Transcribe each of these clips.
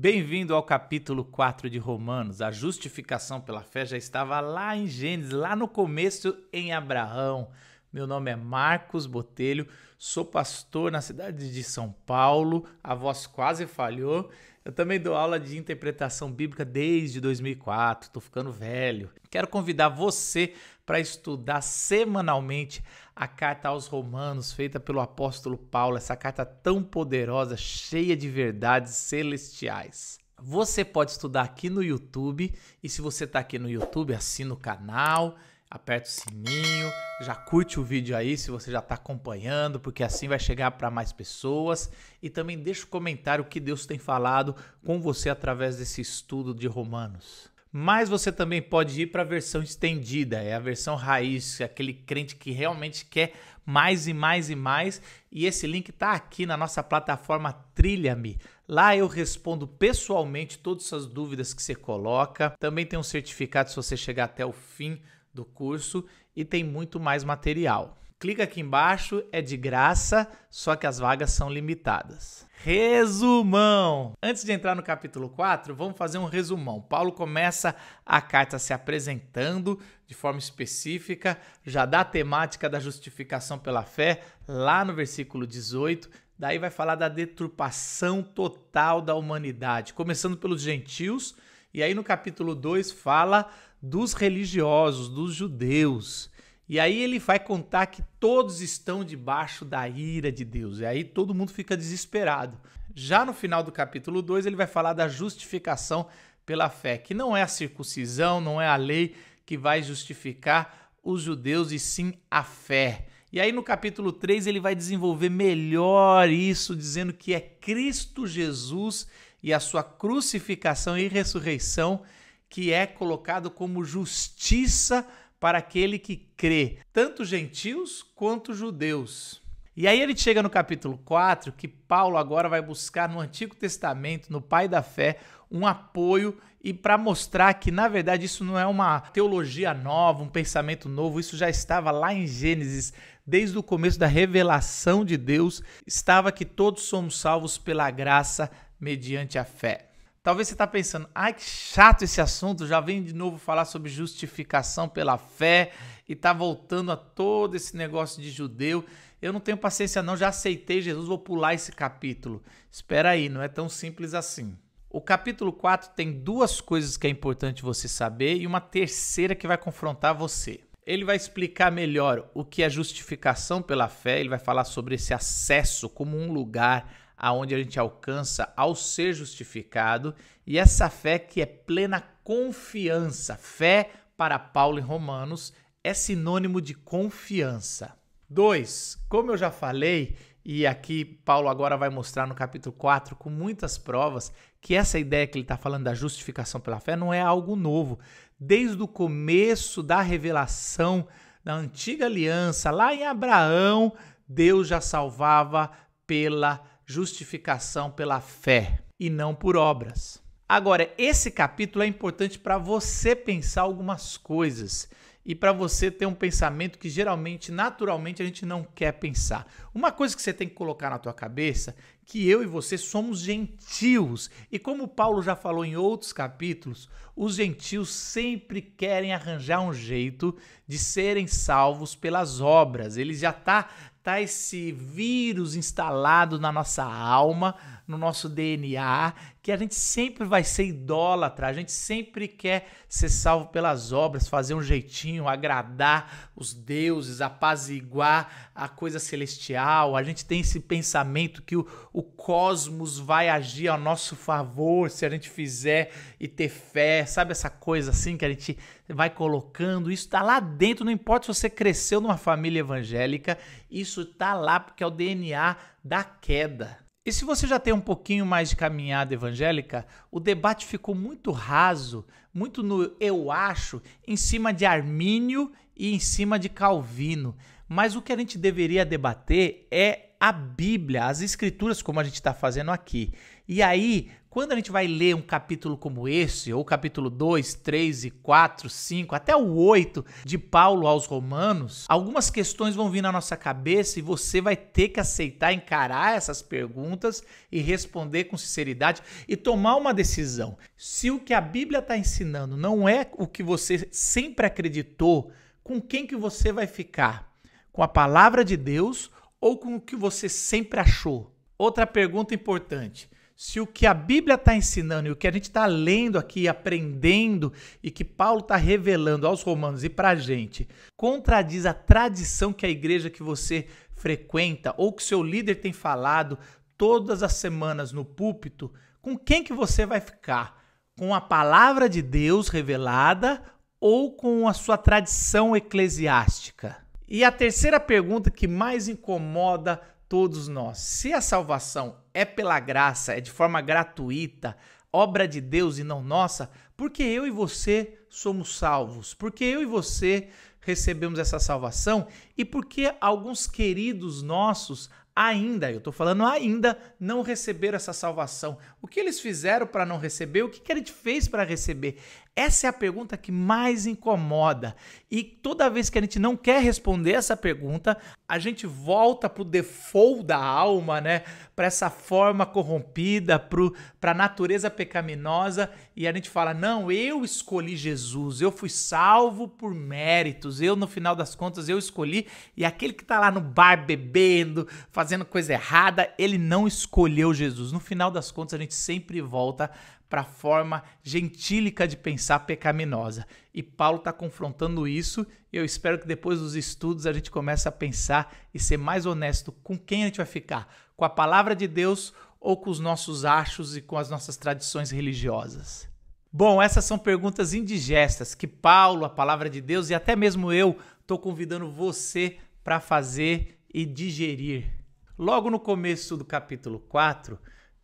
Bem-vindo ao capítulo 4 de Romanos. A justificação pela fé já estava lá em Gênesis, lá no começo em Abraão. Meu nome é Marcos Botelho, sou pastor na cidade de São Paulo. A voz quase falhou. Eu também dou aula de interpretação bíblica desde 2004, tô ficando velho. Quero convidar você para estudar semanalmente a carta aos Romanos, feita pelo apóstolo Paulo, essa carta tão poderosa, cheia de verdades celestiais. Você pode estudar aqui no YouTube, e se você está aqui no YouTube, assina o canal, aperta o sininho, já curte o vídeo aí se você já está acompanhando, porque assim vai chegar para mais pessoas. E também deixa o um comentário o que Deus tem falado com você através desse estudo de Romanos. Mas você também pode ir para a versão estendida, é a versão raiz, aquele crente que realmente quer mais e mais e mais. E esse link está aqui na nossa plataforma Trilha-me. Lá eu respondo pessoalmente todas as dúvidas que você coloca. Também tem um certificado se você chegar até o fim do curso e tem muito mais material. Clica aqui embaixo, é de graça, só que as vagas são limitadas. Resumão! Antes de entrar no capítulo 4, vamos fazer um resumão. Paulo começa a carta se apresentando de forma específica, já dá a temática da justificação pela fé lá no versículo 18. Daí vai falar da deturpação total da humanidade, começando pelos gentios, e aí no capítulo 2 fala dos religiosos, dos judeus. E aí ele vai contar que todos estão debaixo da ira de Deus. E aí todo mundo fica desesperado. Já no final do capítulo 2, ele vai falar da justificação pela fé, que não é a circuncisão, não é a lei que vai justificar os judeus, e sim a fé. E aí no capítulo 3 ele vai desenvolver melhor isso, dizendo que é Cristo Jesus e a sua crucificação e ressurreição que é colocado como justiça para aquele que crê, tanto gentios quanto judeus. E aí ele chega no capítulo 4, que Paulo agora vai buscar no Antigo Testamento, no Pai da Fé, um apoio e para mostrar que, na verdade, isso não é uma teologia nova, um pensamento novo, isso já estava lá em Gênesis, desde o começo da revelação de Deus, estava que todos somos salvos pela graça mediante a fé. Talvez você está pensando, ai que chato esse assunto, já vem de novo falar sobre justificação pela fé e tá voltando a todo esse negócio de judeu. Eu não tenho paciência não, já aceitei Jesus, vou pular esse capítulo. Espera aí, não é tão simples assim. O capítulo 4 tem duas coisas que é importante você saber e uma terceira que vai confrontar você. Ele vai explicar melhor o que é justificação pela fé, ele vai falar sobre esse acesso como um lugar aonde a gente alcança ao ser justificado, e essa fé que é plena confiança. Fé para Paulo em Romanos é sinônimo de confiança. 2. Como eu já falei, e aqui Paulo agora vai mostrar no capítulo 4, com muitas provas, que essa ideia que ele está falando da justificação pela fé não é algo novo. Desde o começo da revelação da antiga aliança, lá em Abraão, Deus já salvava pela justificação pela fé e não por obras. Agora, esse capítulo é importante para você pensar algumas coisas e para você ter um pensamento que geralmente, naturalmente, a gente não quer pensar. Uma coisa que você tem que colocar na tua cabeça, que eu e você somos gentios. E como Paulo já falou em outros capítulos, os gentios sempre querem arranjar um jeito de serem salvos pelas obras. Ele já está tá esse vírus instalado na nossa alma, no nosso DNA, que a gente sempre vai ser idólatra, a gente sempre quer ser salvo pelas obras, fazer um jeitinho, agradar os deuses, apaziguar a coisa celestial. A gente tem esse pensamento que o, o cosmos vai agir a nosso favor se a gente fizer e ter fé, sabe essa coisa assim que a gente vai colocando, isso está lá dentro, não importa se você cresceu numa família evangélica, isso está lá porque é o DNA da queda. E se você já tem um pouquinho mais de caminhada evangélica, o debate ficou muito raso, muito no eu acho, em cima de Armínio e em cima de Calvino. Mas o que a gente deveria debater é a Bíblia, as Escrituras, como a gente está fazendo aqui. E aí, quando a gente vai ler um capítulo como esse, ou capítulo 2, 3 e 4, 5, até o 8 de Paulo aos Romanos, algumas questões vão vir na nossa cabeça e você vai ter que aceitar encarar essas perguntas e responder com sinceridade e tomar uma decisão. Se o que a Bíblia está ensinando não é o que você sempre acreditou, com quem que você vai ficar? Com a palavra de Deus ou com o que você sempre achou? Outra pergunta importante se o que a Bíblia está ensinando e o que a gente está lendo aqui, aprendendo e que Paulo está revelando aos romanos e para a gente, contradiz a tradição que a igreja que você frequenta ou que seu líder tem falado todas as semanas no púlpito, com quem que você vai ficar? Com a palavra de Deus revelada ou com a sua tradição eclesiástica? E a terceira pergunta que mais incomoda todos nós. Se a salvação é pela graça, é de forma gratuita, obra de Deus e não nossa, porque eu e você somos salvos, porque eu e você recebemos essa salvação e porque alguns queridos nossos ainda, eu estou falando ainda, não receberam essa salvação. O que eles fizeram para não receber? O que, que a gente fez para receber? Essa é a pergunta que mais incomoda. E toda vez que a gente não quer responder essa pergunta, a gente volta pro default da alma, né? para essa forma corrompida, para a natureza pecaminosa, e a gente fala: não, eu escolhi Jesus, eu fui salvo por méritos, eu no final das contas eu escolhi, e aquele que está lá no bar bebendo, fazendo coisa errada, ele não escolheu Jesus. No final das contas, a gente sempre volta para a forma gentílica de pensar pecaminosa. E Paulo está confrontando isso, e eu espero que depois dos estudos a gente comece a pensar e ser mais honesto com quem a gente vai ficar com a palavra de Deus ou com os nossos achos e com as nossas tradições religiosas? Bom, essas são perguntas indigestas que Paulo, a palavra de Deus e até mesmo eu estou convidando você para fazer e digerir. Logo no começo do capítulo 4,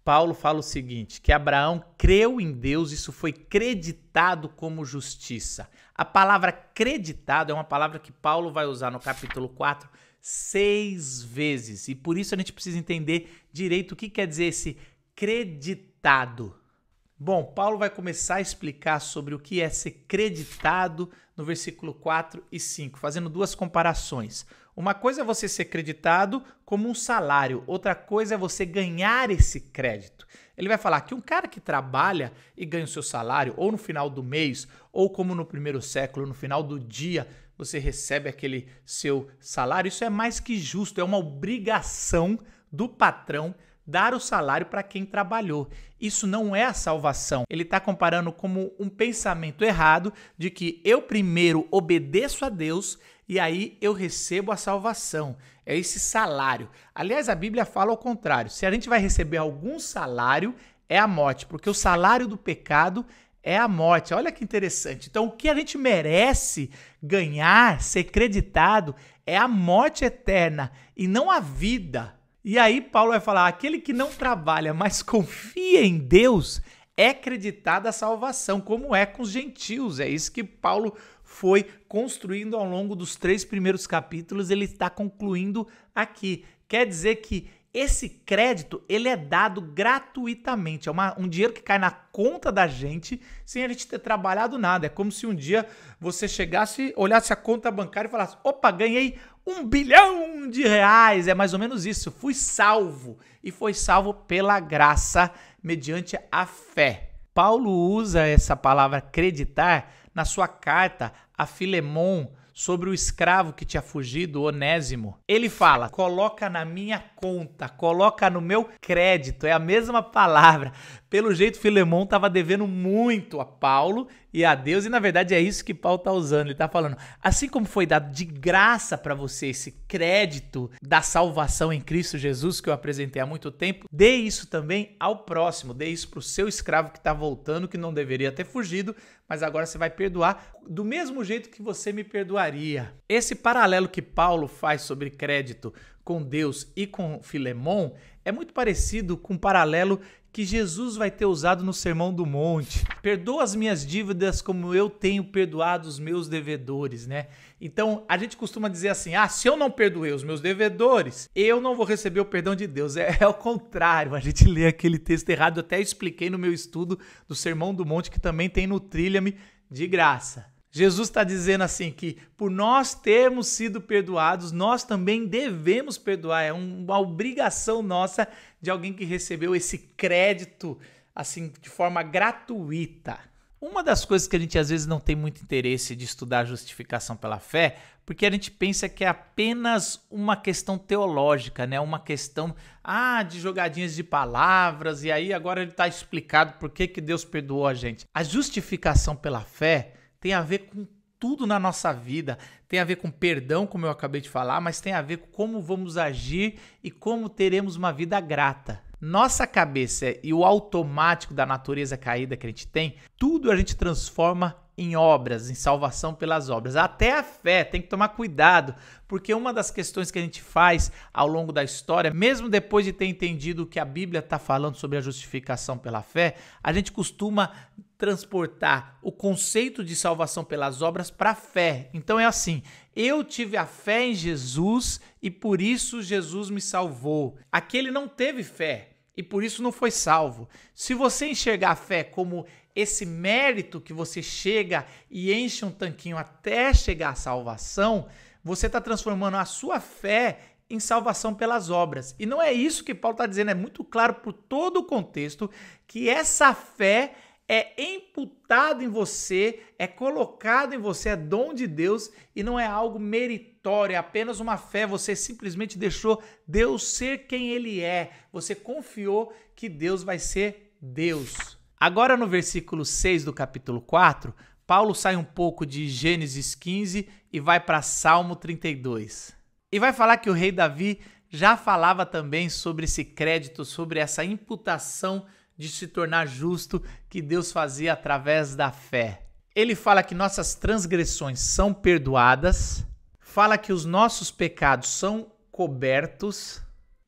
Paulo fala o seguinte: que Abraão creu em Deus, isso foi creditado como justiça. A palavra creditado é uma palavra que Paulo vai usar no capítulo 4 seis vezes. E por isso a gente precisa entender direito o que quer dizer esse creditado. Bom, Paulo vai começar a explicar sobre o que é ser creditado no versículo 4 e 5, fazendo duas comparações. Uma coisa é você ser creditado como um salário, outra coisa é você ganhar esse crédito. Ele vai falar que um cara que trabalha e ganha o seu salário, ou no final do mês, ou como no primeiro século, no final do dia, você recebe aquele seu salário. Isso é mais que justo, é uma obrigação do patrão dar o salário para quem trabalhou. Isso não é a salvação. Ele está comparando como um pensamento errado de que eu primeiro obedeço a Deus e aí eu recebo a salvação. É esse salário. Aliás, a Bíblia fala ao contrário. Se a gente vai receber algum salário, é a morte, porque o salário do pecado é a morte. Olha que interessante. Então, o que a gente merece ganhar, ser creditado, é a morte eterna e não a vida. E aí, Paulo vai falar: aquele que não trabalha, mas confia em Deus, é creditado a salvação, como é com os gentios. É isso que Paulo foi construindo ao longo dos três primeiros capítulos, ele está concluindo aqui. Quer dizer que esse crédito, ele é dado gratuitamente, é uma, um dinheiro que cai na conta da gente sem a gente ter trabalhado nada. É como se um dia você chegasse, olhasse a conta bancária e falasse: opa, ganhei um bilhão de reais. É mais ou menos isso. Fui salvo. E foi salvo pela graça, mediante a fé. Paulo usa essa palavra acreditar na sua carta a Filemon sobre o escravo que tinha fugido, Onésimo. Ele fala: coloca na minha conta, coloca no meu crédito, é a mesma palavra. Pelo jeito, Filemon estava devendo muito a Paulo e a Deus, e na verdade é isso que Paulo está usando. Ele está falando: assim como foi dado de graça para você esse crédito da salvação em Cristo Jesus, que eu apresentei há muito tempo, dê isso também ao próximo, dê isso para o seu escravo que está voltando, que não deveria ter fugido, mas agora você vai perdoar do mesmo jeito que você me perdoaria. Esse paralelo que Paulo faz sobre crédito com Deus e com Filemon é muito parecido com o um paralelo que Jesus vai ter usado no Sermão do Monte. Perdoa as minhas dívidas como eu tenho perdoado os meus devedores, né? Então, a gente costuma dizer assim: ah, se eu não perdoei os meus devedores, eu não vou receber o perdão de Deus. É, é o contrário, a gente lê aquele texto errado. Eu até expliquei no meu estudo do Sermão do Monte, que também tem no Trilha-me de graça. Jesus está dizendo assim que por nós termos sido perdoados, nós também devemos perdoar. É uma obrigação nossa de alguém que recebeu esse crédito assim de forma gratuita. Uma das coisas que a gente às vezes não tem muito interesse de estudar justificação pela fé, porque a gente pensa que é apenas uma questão teológica, né? Uma questão ah, de jogadinhas de palavras e aí agora ele está explicado por que que Deus perdoou a gente. A justificação pela fé tem a ver com tudo na nossa vida. Tem a ver com perdão, como eu acabei de falar, mas tem a ver com como vamos agir e como teremos uma vida grata. Nossa cabeça e o automático da natureza caída que a gente tem, tudo a gente transforma em obras, em salvação pelas obras. Até a fé tem que tomar cuidado, porque uma das questões que a gente faz ao longo da história, mesmo depois de ter entendido o que a Bíblia está falando sobre a justificação pela fé, a gente costuma transportar o conceito de salvação pelas obras para a fé. Então é assim: eu tive a fé em Jesus e por isso Jesus me salvou. Aquele não teve fé e por isso não foi salvo. Se você enxergar a fé como esse mérito que você chega e enche um tanquinho até chegar à salvação, você está transformando a sua fé em salvação pelas obras. E não é isso que Paulo está dizendo, é muito claro por todo o contexto que essa fé é imputado em você, é colocado em você, é dom de Deus e não é algo meritório, é apenas uma fé. Você simplesmente deixou Deus ser quem Ele é. Você confiou que Deus vai ser Deus. Agora, no versículo 6 do capítulo 4, Paulo sai um pouco de Gênesis 15 e vai para Salmo 32. E vai falar que o rei Davi já falava também sobre esse crédito, sobre essa imputação de se tornar justo que Deus fazia através da fé. Ele fala que nossas transgressões são perdoadas, fala que os nossos pecados são cobertos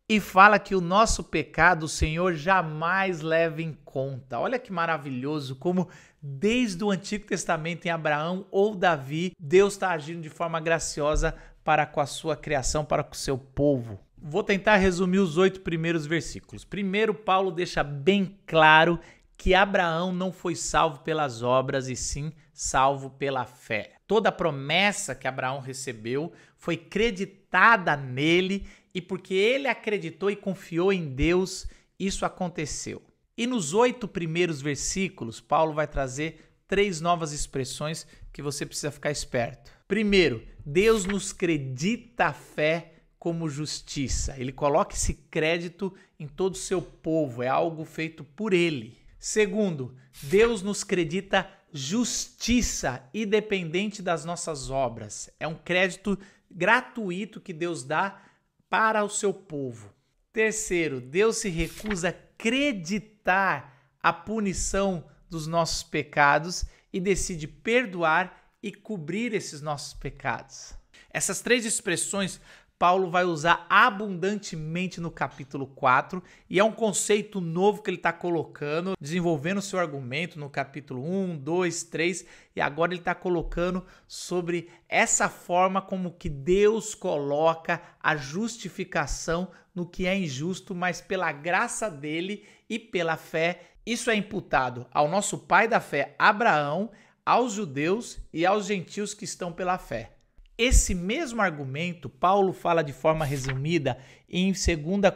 e fala que o nosso pecado o Senhor jamais leva em conta. Olha que maravilhoso como desde o Antigo Testamento em Abraão ou Davi, Deus está agindo de forma graciosa para com a sua criação, para com o seu povo. Vou tentar resumir os oito primeiros versículos. Primeiro, Paulo deixa bem claro que Abraão não foi salvo pelas obras e sim salvo pela fé. Toda a promessa que Abraão recebeu foi creditada nele e porque ele acreditou e confiou em Deus, isso aconteceu. E nos oito primeiros versículos, Paulo vai trazer três novas expressões que você precisa ficar esperto. Primeiro, Deus nos credita a fé como justiça. Ele coloca esse crédito em todo o seu povo, é algo feito por ele. Segundo, Deus nos credita justiça independente das nossas obras. É um crédito gratuito que Deus dá para o seu povo. Terceiro, Deus se recusa a creditar a punição dos nossos pecados e decide perdoar e cobrir esses nossos pecados. Essas três expressões Paulo vai usar abundantemente no capítulo 4, e é um conceito novo que ele está colocando, desenvolvendo seu argumento no capítulo 1, 2, 3, e agora ele está colocando sobre essa forma como que Deus coloca a justificação no que é injusto, mas pela graça dele e pela fé, isso é imputado ao nosso pai da fé, Abraão, aos judeus e aos gentios que estão pela fé. Esse mesmo argumento, Paulo fala de forma resumida em 2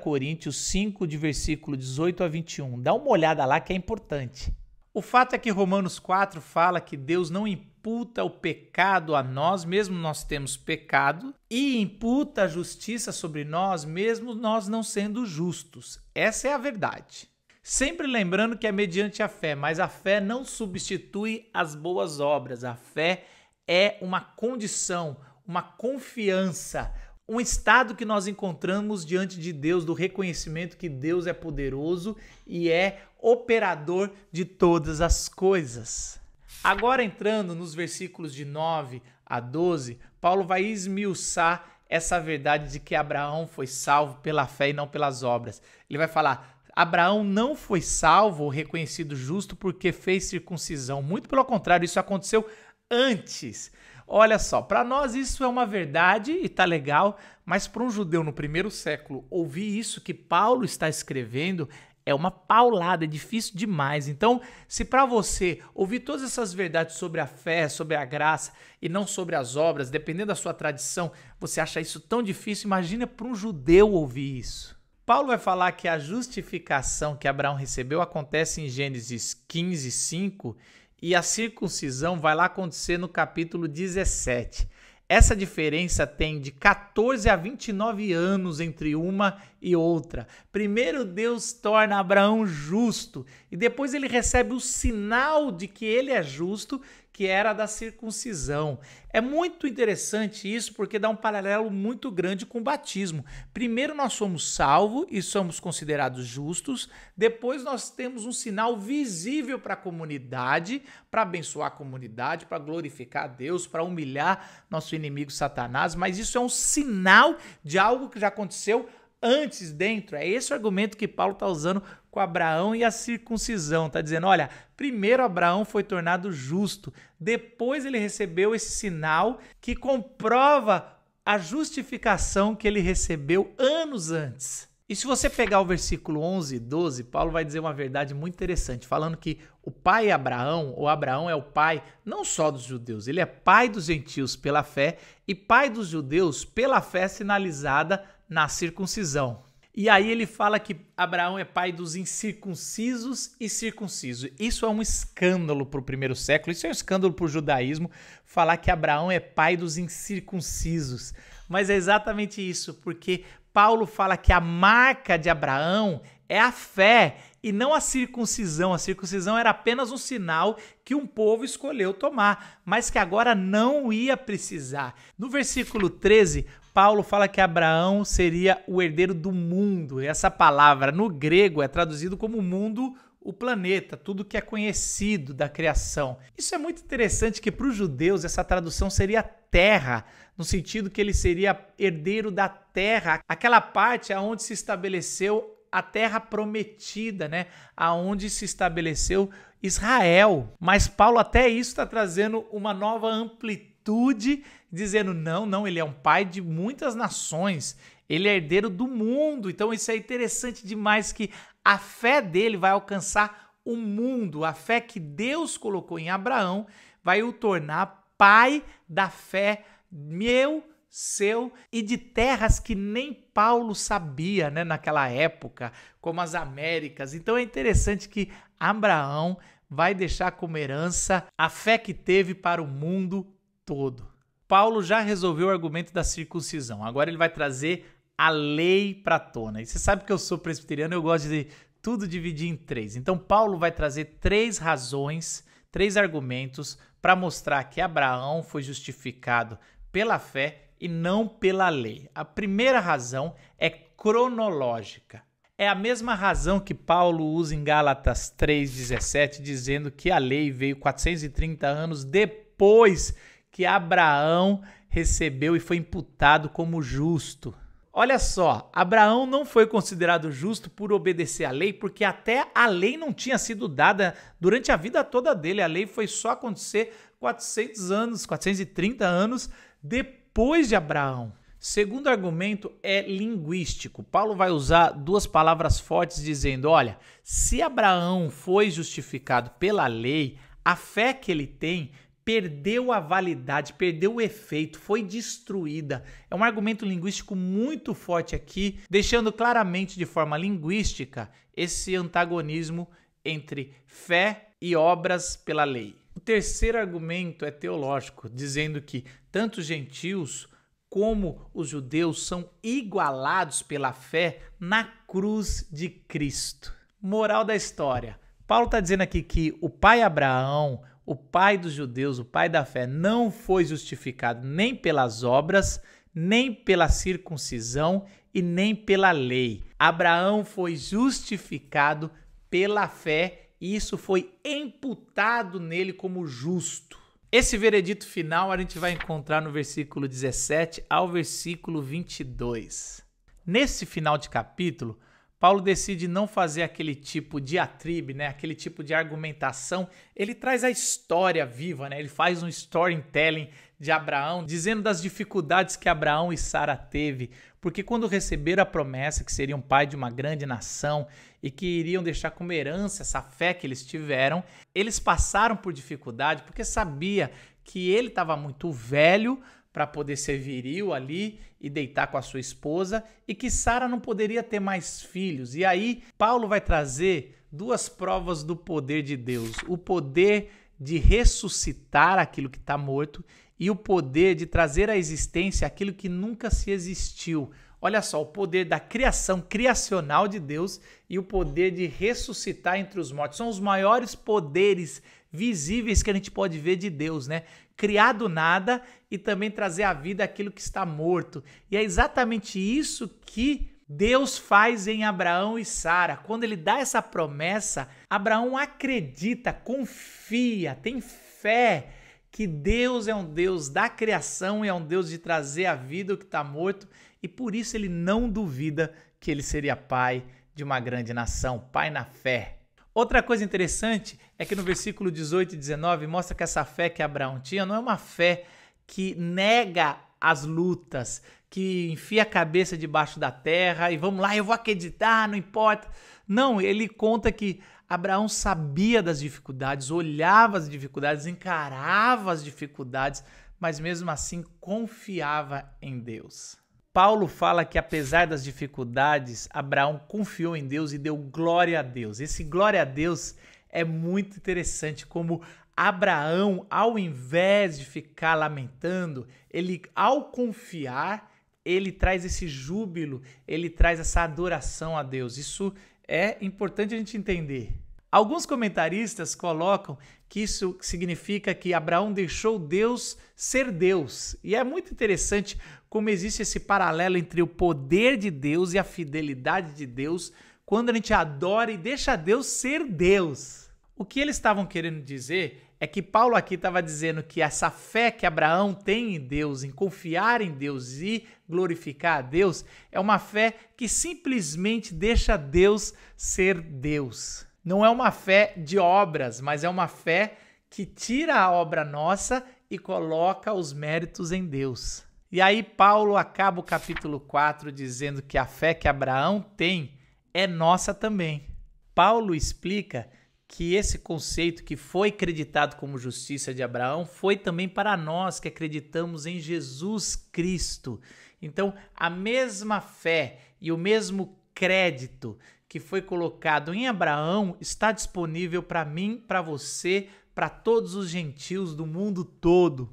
Coríntios 5, de versículo 18 a 21. Dá uma olhada lá que é importante. O fato é que Romanos 4 fala que Deus não imputa o pecado a nós, mesmo nós temos pecado, e imputa a justiça sobre nós, mesmo nós não sendo justos. Essa é a verdade. Sempre lembrando que é mediante a fé, mas a fé não substitui as boas obras. A fé é uma condição, uma confiança, um estado que nós encontramos diante de Deus, do reconhecimento que Deus é poderoso e é operador de todas as coisas. Agora, entrando nos versículos de 9 a 12, Paulo vai esmiuçar essa verdade de que Abraão foi salvo pela fé e não pelas obras. Ele vai falar: Abraão não foi salvo ou reconhecido justo porque fez circuncisão. Muito pelo contrário, isso aconteceu antes. Olha só, para nós isso é uma verdade e tá legal, mas para um judeu no primeiro século ouvir isso que Paulo está escrevendo é uma paulada, é difícil demais. Então, se para você ouvir todas essas verdades sobre a fé, sobre a graça e não sobre as obras, dependendo da sua tradição, você acha isso tão difícil, imagina para um judeu ouvir isso. Paulo vai falar que a justificação que Abraão recebeu acontece em Gênesis 15, 5 e a circuncisão vai lá acontecer no capítulo 17. Essa diferença tem de 14 a 29 anos entre uma e outra. Primeiro, Deus torna Abraão justo e depois ele recebe o sinal de que ele é justo que era da circuncisão. É muito interessante isso porque dá um paralelo muito grande com o batismo. Primeiro nós somos salvos e somos considerados justos, depois nós temos um sinal visível para a comunidade, para abençoar a comunidade, para glorificar a Deus, para humilhar nosso inimigo Satanás, mas isso é um sinal de algo que já aconteceu antes dentro. É esse o argumento que Paulo está usando com Abraão e a circuncisão. Está dizendo: olha, primeiro Abraão foi tornado justo, depois ele recebeu esse sinal que comprova a justificação que ele recebeu anos antes. E se você pegar o versículo 11 e 12, Paulo vai dizer uma verdade muito interessante, falando que o pai Abraão, ou Abraão é o pai não só dos judeus, ele é pai dos gentios pela fé e pai dos judeus pela fé sinalizada na circuncisão. E aí ele fala que Abraão é pai dos incircuncisos e circunciso. Isso é um escândalo para o primeiro século, isso é um escândalo para o judaísmo, falar que Abraão é pai dos incircuncisos. Mas é exatamente isso, porque Paulo fala que a marca de Abraão é a fé e não a circuncisão. A circuncisão era apenas um sinal que um povo escolheu tomar, mas que agora não ia precisar. No versículo 13, Paulo fala que Abraão seria o herdeiro do mundo. Essa palavra no grego é traduzido como mundo, o planeta, tudo que é conhecido da criação. Isso é muito interessante que para os judeus essa tradução seria terra, no sentido que ele seria herdeiro da terra, aquela parte aonde se estabeleceu a terra prometida, né? Aonde se estabeleceu Israel. Mas Paulo até isso está trazendo uma nova amplitude atitude dizendo: não, não, ele é um pai de muitas nações, ele é herdeiro do mundo. Então isso é interessante demais que a fé dele vai alcançar o mundo, a fé que Deus colocou em Abraão vai o tornar pai da fé meu, seu e de terras que nem Paulo sabia, né, naquela época, como as Américas. Então é interessante que Abraão vai deixar como herança a fé que teve para o mundo todo. Paulo já resolveu o argumento da circuncisão. Agora ele vai trazer a lei para tona. E você sabe que eu sou presbiteriano, eu gosto de tudo dividir em três. Então Paulo vai trazer três razões, três argumentos para mostrar que Abraão foi justificado pela fé e não pela lei. A primeira razão é cronológica. É a mesma razão que Paulo usa em Gálatas 3,17, dizendo que a lei veio 430 anos depois que Abraão recebeu e foi imputado como justo. Olha só, Abraão não foi considerado justo por obedecer à lei, porque até a lei não tinha sido dada durante a vida toda dele. A lei foi só acontecer 400 anos, 430 anos depois de Abraão. Segundo argumento é linguístico. Paulo vai usar duas palavras fortes dizendo: olha, se Abraão foi justificado pela lei, a fé que ele tem perdeu a validade, perdeu o efeito, foi destruída. É um argumento linguístico muito forte aqui, deixando claramente de forma linguística esse antagonismo entre fé e obras pela lei. O terceiro argumento é teológico, dizendo que tanto os gentios como os judeus são igualados pela fé na cruz de Cristo. Moral da história. Paulo está dizendo aqui que o pai Abraão, o pai dos judeus, o pai da fé, não foi justificado nem pelas obras, nem pela circuncisão e nem pela lei. Abraão foi justificado pela fé e isso foi imputado nele como justo. Esse veredito final a gente vai encontrar no versículo 17 ao versículo 22. Nesse final de capítulo, Paulo decide não fazer aquele tipo de atribe, né? aquele tipo de argumentação. Ele traz a história viva, né? ele faz um storytelling de Abraão, dizendo das dificuldades que Abraão e Sara teve, porque quando receberam a promessa que seriam pai de uma grande nação e que iriam deixar como herança essa fé que eles tiveram, eles passaram por dificuldade porque sabia que ele estava muito velho para poder ser viril ali e deitar com a sua esposa e que Sara não poderia ter mais filhos. E aí Paulo vai trazer duas provas do poder de Deus: o poder de ressuscitar aquilo que está morto e o poder de trazer à existência aquilo que nunca se existiu. Olha só, o poder da criação criacional de Deus e o poder de ressuscitar entre os mortos são os maiores poderes visíveis que a gente pode ver de Deus, né? Criar do nada e também trazer à vida aquilo que está morto. E é exatamente isso que Deus faz em Abraão e Sara. Quando ele dá essa promessa, Abraão acredita, confia, tem fé que Deus é um Deus da criação e é um Deus de trazer à vida o que está morto, e por isso ele não duvida que ele seria pai de uma grande nação, pai na fé. Outra coisa interessante é que no versículo 18 e 19 mostra que essa fé que Abraão tinha não é uma fé que nega as lutas, que enfia a cabeça debaixo da terra e vamos lá, eu vou acreditar, não importa. Não, ele conta que Abraão sabia das dificuldades, olhava as dificuldades, encarava as dificuldades, mas mesmo assim confiava em Deus. Paulo fala que apesar das dificuldades, Abraão confiou em Deus e deu glória a Deus. Esse glória a Deus é muito interessante como Abraão, ao invés de ficar lamentando, ele ao confiar, ele traz esse júbilo, ele traz essa adoração a Deus. Isso é importante a gente entender. Alguns comentaristas colocam que isso significa que Abraão deixou Deus ser Deus. E é muito interessante como existe esse paralelo entre o poder de Deus e a fidelidade de Deus quando a gente adora e deixa Deus ser Deus. O que eles estavam querendo dizer é que Paulo aqui estava dizendo que essa fé que Abraão tem em Deus, em confiar em Deus e glorificar a Deus, é uma fé que simplesmente deixa Deus ser Deus. Não é uma fé de obras, mas é uma fé que tira a obra nossa e coloca os méritos em Deus. E aí, Paulo acaba o capítulo 4 dizendo que a fé que Abraão tem é nossa também. Paulo explica que esse conceito que foi acreditado como justiça de Abraão foi também para nós que acreditamos em Jesus Cristo. Então, a mesma fé e o mesmo crédito que foi colocado em Abraão está disponível para mim, para você, para todos os gentios do mundo todo.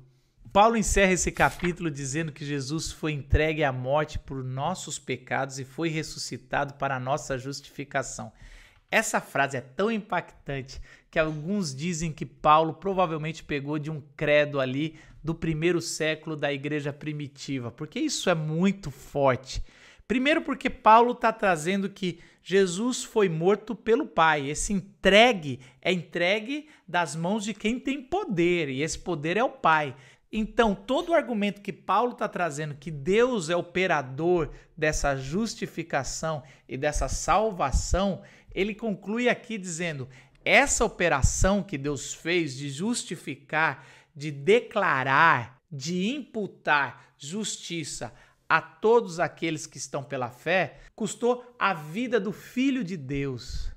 Paulo encerra esse capítulo dizendo que Jesus foi entregue à morte por nossos pecados e foi ressuscitado para nossa justificação. Essa frase é tão impactante que alguns dizem que Paulo provavelmente pegou de um credo ali do primeiro século da igreja primitiva, porque isso é muito forte. Primeiro, porque Paulo está trazendo que Jesus foi morto pelo Pai. Esse entregue é entregue das mãos de quem tem poder, e esse poder é o Pai. Então, todo o argumento que Paulo está trazendo, que Deus é operador dessa justificação e dessa salvação, ele conclui aqui dizendo: essa operação que Deus fez de justificar, de declarar, de imputar justiça a todos aqueles que estão pela fé, custou a vida do Filho de Deus.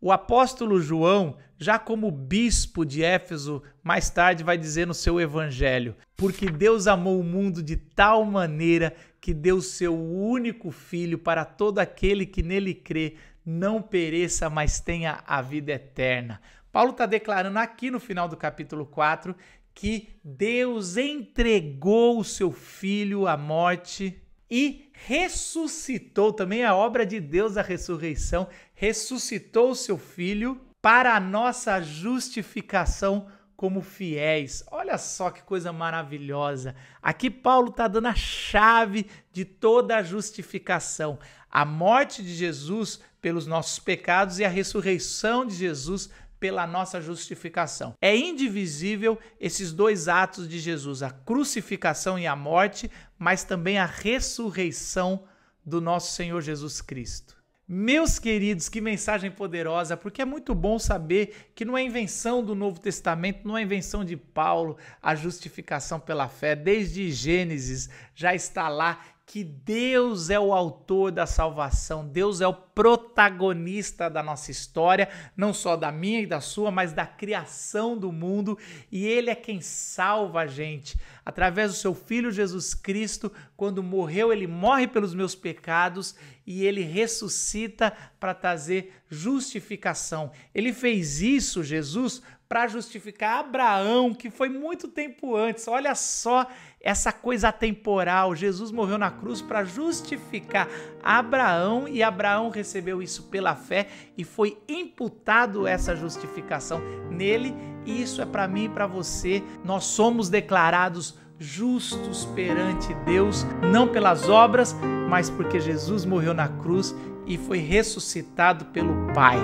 O apóstolo João, já como bispo de Éfeso, mais tarde vai dizer no seu evangelho: Porque Deus amou o mundo de tal maneira que deu seu único filho para todo aquele que nele crê, não pereça, mas tenha a vida eterna. Paulo está declarando aqui no final do capítulo 4 que Deus entregou o seu filho à morte e ressuscitou também a obra de Deus, a ressurreição, ressuscitou o seu filho para a nossa justificação como fiéis. Olha só que coisa maravilhosa. Aqui Paulo está dando a chave de toda a justificação. A morte de Jesus pelos nossos pecados e a ressurreição de Jesus pela nossa justificação. É indivisível esses dois atos de Jesus, a crucificação e a morte, mas também a ressurreição do nosso Senhor Jesus Cristo. Meus queridos, que mensagem poderosa, porque é muito bom saber que não é invenção do Novo Testamento, não é invenção de Paulo, a justificação pela fé, desde Gênesis já está lá que Deus é o autor da salvação, Deus é o protagonista da nossa história, não só da minha e da sua, mas da criação do mundo, e Ele é quem salva a gente. Através do seu Filho Jesus Cristo, quando morreu, Ele morre pelos meus pecados e Ele ressuscita para trazer justificação. Ele fez isso, Jesus, para justificar Abraão, que foi muito tempo antes. Olha só essa coisa atemporal. Jesus morreu na cruz para justificar Abraão e Abraão recebeu isso pela fé e foi imputado essa justificação nele. E isso é para mim e para você. Nós somos declarados justos perante Deus, não pelas obras, mas porque Jesus morreu na cruz e foi ressuscitado pelo Pai.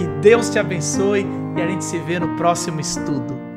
Que Deus te abençoe e a gente se vê no próximo estudo.